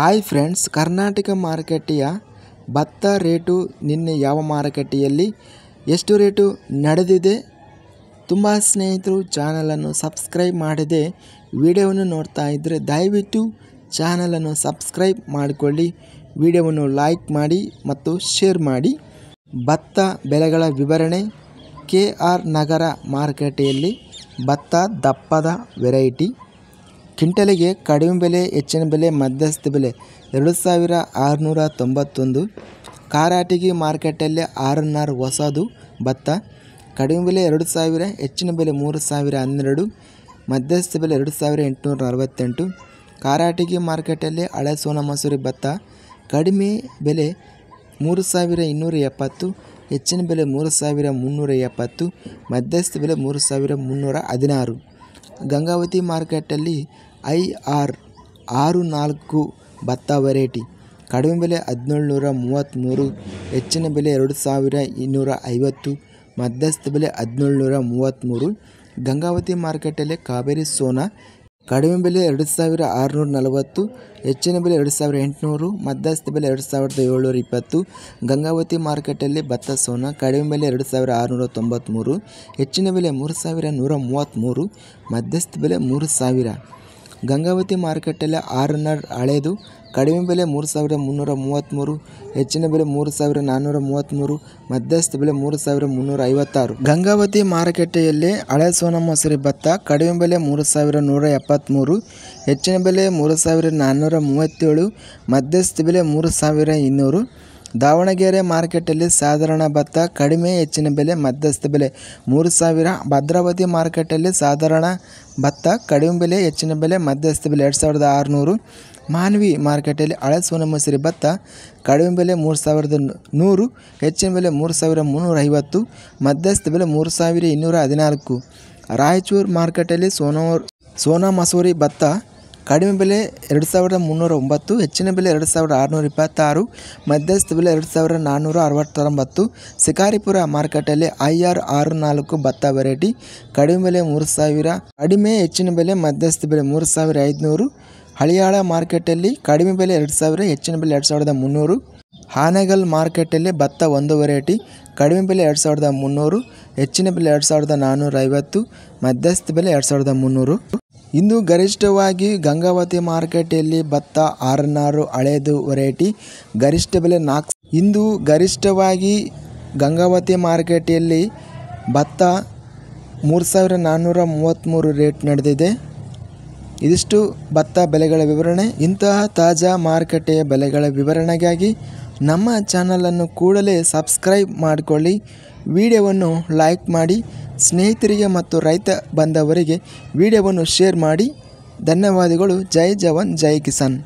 hi friends Karnataka ಮಾರುಕಟ್ಟೆಯ ಭತ್ತ rate ನಿನ್ನೆ ಯಾವ ಮಾರುಕಟ್ಟೆಯಲ್ಲಿ ಎಷ್ಟು ರೇಟು ನಡೆದಿದೆ ತುಂಬ ಸ್ನೇಹಿತರು ಚಾನಲನ್ನು ಸಬ್ಸ್ಕ್ರೈಬ್ ಮಾಡದೆ ವಿಡಿಯೋವನ್ನು ನೋಡ್ತಾ ಇದ್ದರೆ ದಯವಿಟ್ಟು ಚಾನಲನ್ನು ಸಬ್ಸ್ಕ್ರೈಬ್ ಮಾಡಿಕೊಳ್ಳಿ ವಿಡಿಯೋವನ್ನು ಲೈಕ್ ಮಾಡಿ ಮತ್ತು ಶೇರ್ ಮಾಡಿ ಭತ್ತ ಬೆಲೆಗಳ ವಿವರಣೆ ಕೆ ಆರ್ ನಗರ ಮಾರುಕಟ್ಟೆಯಲ್ಲಿ ಭತ್ತ ದಪ್ಪದ ವೆರೈಟಿ ಕಿಂಟಲಿಗೆ ಕಡಿಮೆ ಬೆಲೆ ಹೆಚ್ಚಿನ ಬೆಲೆ ಮಧ್ಯಸ್ಥ ಬೆಲೆ ಎರಡು ಸಾವಿರ ಆರುನೂರ ತೊಂಬತ್ತೊಂದು ಕಾರಾಟಗಿ ಮಾರ್ಕೆಟಲ್ಲಿ ಆರ್ನಾರ್ ಹೊಸದು ಭತ್ತ ಕಡಿಮೆ ಬೆಲೆ ಎರಡು ಸಾವಿರ ಹೆಚ್ಚಿನ ಬೆಲೆ ಮೂರು ಸಾವಿರ ಹನ್ನೆರಡು ಮಧ್ಯಸ್ಥ ಬೆಲೆ ಎರಡು ಸಾವಿರ ಎಂಟುನೂರ ಅರವತ್ತೆಂಟು ಕಾರಾಟಗಿ ಮಾರ್ಕೆಟಲ್ಲಿ ಹಳೆ ಸೋನ ಮಸೂರಿ ಭತ್ತ ಕಡಿಮೆ ಬೆಲೆ ಮೂರು ಸಾವಿರ ಇನ್ನೂರ ಎಪ್ಪತ್ತು ಹೆಚ್ಚಿನ ಬೆಲೆ ಮೂರು ಸಾವಿರ ಮುನ್ನೂರ ಎಪ್ಪತ್ತು ಮಧ್ಯಸ್ಥ ಬೆಲೆ ಮೂರು ಸಾವಿರ ಮುನ್ನೂರ ಹದಿನಾರು ಗಂಗಾವತಿ ಮಾರ್ಕೆಟಲ್ಲಿ ಐ ಆರ್ ಆರು ನಾಲ್ಕು ಭತ್ತ ವೆರೈಟಿ ಕಡಿಮೆ ಬೆಲೆ ಹದಿನೇಳ್ನೂರ ಮೂವತ್ತ್ಮೂರು ಹೆಚ್ಚಿನ ಬೆಲೆ ಎರಡು ಸಾವಿರ ಇನ್ನೂರ ಐವತ್ತು ಮಧ್ಯಸ್ಥ ಬೆಲೆ ಹದಿನೇಳ್ನೂರ ಮೂವತ್ತ್ಮೂರು ಗಂಗಾವತಿ ಮಾರ್ಕೆಟಲ್ಲಿ ಕಾವೇರಿ ಸೋನಾ ಕಡಿಮೆ ಬೆಲೆ ಎರಡು ಸಾವಿರ ಆರುನೂರ ನಲವತ್ತು ಹೆಚ್ಚಿನ ಬೆಲೆ ಎರಡು ಸಾವಿರ ಎಂಟುನೂರು ಮಧ್ಯಸ್ಥ ಬೆಲೆ ಎರಡು ಸಾವಿರದ ಏಳ್ನೂರ ಇಪ್ಪತ್ತು ಗಂಗಾವತಿ ಮಾರ್ಕೆಟಲ್ಲಿ ಭತ್ತ ಸೋನಾ ಕಡಿಮೆ ಬೆಲೆ ಎರಡು ಸಾವಿರ ಆರುನೂರ ತೊಂಬತ್ತ್ಮೂರು ಹೆಚ್ಚಿನ ಬೆಲೆ ಮೂರು ಸಾವಿರ ನೂರ ಮೂವತ್ತ್ಮೂರು ಮಧ್ಯಸ್ಥ ಬೆಲೆ ಮೂರು ಸಾವಿರ ಗಂಗಾವತಿ ಮಾರುಕಟ್ಟೆಯಲ್ಲಿ ಆರ್ನರ್ ಹಳೆದು ಕಡಿಮೆ ಬೆಲೆ ಮೂರು ಸಾವಿರದ ಮುನ್ನೂರ ಮೂವತ್ತ್ಮೂರು ಹೆಚ್ಚಿನ ಬೆಲೆ ಮೂರು ಸಾವಿರ ನಾನ್ನೂರ ಮೂವತ್ತ್ಮೂರು ಮಧ್ಯಸ್ಥ ಬೆಲೆ ಮೂರು ಸಾವಿರ ಮುನ್ನೂರ ಐವತ್ತಾರು ಗಂಗಾವತಿ ಮಾರುಕಟ್ಟೆಯಲ್ಲಿ ಹಳೆ ಸೋನ ಮೊಸರಿ ಭತ್ತ ಕಡಿಮೆ ಬೆಲೆ ಮೂರು ಸಾವಿರ ನೂರ ಎಪ್ಪತ್ತ್ಮೂರು ಹೆಚ್ಚಿನ ಬೆಲೆ ಮೂರು ಸಾವಿರ ನಾನ್ನೂರ ಮೂವತ್ತೇಳು ಮಧ್ಯಸ್ಥ ಬೆಲೆ ಮೂರು ಸಾವಿರ ಇನ್ನೂರು ದಾವಣಗೆರೆ ಮಾರ್ಕೆಟಲ್ಲಿ ಸಾಧಾರಣ ಭತ್ತ ಕಡಿಮೆ ಹೆಚ್ಚಿನ ಬೆಲೆ ಮಧ್ಯಸ್ಥ ಬೆಲೆ ಮೂರು ಸಾವಿರ ಭದ್ರಾವತಿ ಮಾರ್ಕೆಟಲ್ಲಿ ಸಾಧಾರಣ ಭತ್ತ ಕಡಿಮೆ ಬೆಲೆ ಹೆಚ್ಚಿನ ಬೆಲೆ ಮಧ್ಯಸ್ಥ ಬೆಲೆ ಎರಡು ಸಾವಿರದ ಆರುನೂರು ಮಾನ್ವಿ ಮಾರ್ಕೆಟಲ್ಲಿ ಹಳೆ ಮಸೂರಿ ಭತ್ತ ಕಡಿಮೆ ಬೆಲೆ ಮೂರು ಸಾವಿರದ ನೂರು ಹೆಚ್ಚಿನ ಬೆಲೆ ಮೂರು ಸಾವಿರ ಮುನ್ನೂರ ಐವತ್ತು ಮಧ್ಯಸ್ಥ ಬೆಲೆ ಮೂರು ಸಾವಿರ ಇನ್ನೂರ ಹದಿನಾಲ್ಕು ರಾಯಚೂರು ಮಾರ್ಕೆಟಲ್ಲಿ ಸೋನೋ ಸೋನಾ ಮಸೂರಿ ಭತ್ತ ಕಡಿಮೆ ಬೆಲೆ ಎರಡು ಸಾವಿರದ ಮುನ್ನೂರ ಒಂಬತ್ತು ಹೆಚ್ಚಿನ ಬೆಲೆ ಎರಡು ಸಾವಿರದ ಆರುನೂರ ಇಪ್ಪತ್ತಾರು ಮಧ್ಯಸ್ಥ ಬೆಲೆ ಎರಡು ಸಾವಿರದ ನಾನ್ನೂರ ಅರವತ್ತೊಂಬತ್ತು ಶಿಕಾರಿಪುರ ಮಾರುಕಟ್ಟೆಯಲ್ಲಿ ಐ ಆರ್ ಆರು ನಾಲ್ಕು ಭತ್ತ ವೆರೈಟಿ ಕಡಿಮೆ ಬೆಲೆ ಮೂರು ಸಾವಿರ ಕಡಿಮೆ ಹೆಚ್ಚಿನ ಬೆಲೆ ಮಧ್ಯಸ್ಥ ಬೆಲೆ ಮೂರು ಸಾವಿರ ಐದುನೂರು ಹಳಿಯಾಳ ಮಾರ್ಕೆಟಲ್ಲಿ ಕಡಿಮೆ ಬೆಲೆ ಎರಡು ಸಾವಿರ ಹೆಚ್ಚಿನ ಬೆಲೆ ಎರಡು ಸಾವಿರದ ಮುನ್ನೂರು ಹಾನೆಗಲ್ ಮಾರ್ಕೆಟಲ್ಲಿ ಭತ್ತ ಒಂದು ವೆರೈಟಿ ಕಡಿಮೆ ಬೆಲೆ ಎರಡು ಸಾವಿರದ ಮುನ್ನೂರು ಹೆಚ್ಚಿನ ಬೆಲೆ ಎರಡು ಸಾವಿರದ ನಾನ್ನೂರ ಐವತ್ತು ಮಧ್ಯಸ್ಥ ಬೆಲೆ ಎರಡು ಸಾವಿರದ ಮುನ್ನೂರು ಇಂದು ಗರಿಷ್ಠವಾಗಿ ಗಂಗಾವತಿ ಮಾರುಕಟ್ಟೆಯಲ್ಲಿ ಭತ್ತ ಆರ್ನಾರು ಹಳೆಯದು ವೆರೈಟಿ ಗರಿಷ್ಠ ಬೆಲೆ ನಾಲ್ಕು ಇಂದು ಗರಿಷ್ಠವಾಗಿ ಗಂಗಾವತಿ ಮಾರುಕಟ್ಟೆಯಲ್ಲಿ ಭತ್ತ ಮೂರು ಸಾವಿರ ನಾನ್ನೂರ ಮೂವತ್ತ್ಮೂರು ರೇಟ್ ನಡೆದಿದೆ ಇದಿಷ್ಟು ಭತ್ತ ಬೆಲೆಗಳ ವಿವರಣೆ ಇಂತಹ ತಾಜಾ ಮಾರುಕಟ್ಟೆಯ ಬೆಲೆಗಳ ವಿವರಣೆಗಾಗಿ ನಮ್ಮ ಚಾನಲನ್ನು ಕೂಡಲೇ ಸಬ್ಸ್ಕ್ರೈಬ್ ಮಾಡಿಕೊಳ್ಳಿ ವಿಡಿಯೋವನ್ನು ಲೈಕ್ ಮಾಡಿ ಸ್ನೇಹಿತರಿಗೆ ಮತ್ತು ರೈತ ಬಂದವರಿಗೆ ವಿಡಿಯೋವನ್ನು ಶೇರ್ ಮಾಡಿ ಧನ್ಯವಾದಗಳು ಜೈ ಜವಾನ್ ಜೈ ಕಿಸಾನ್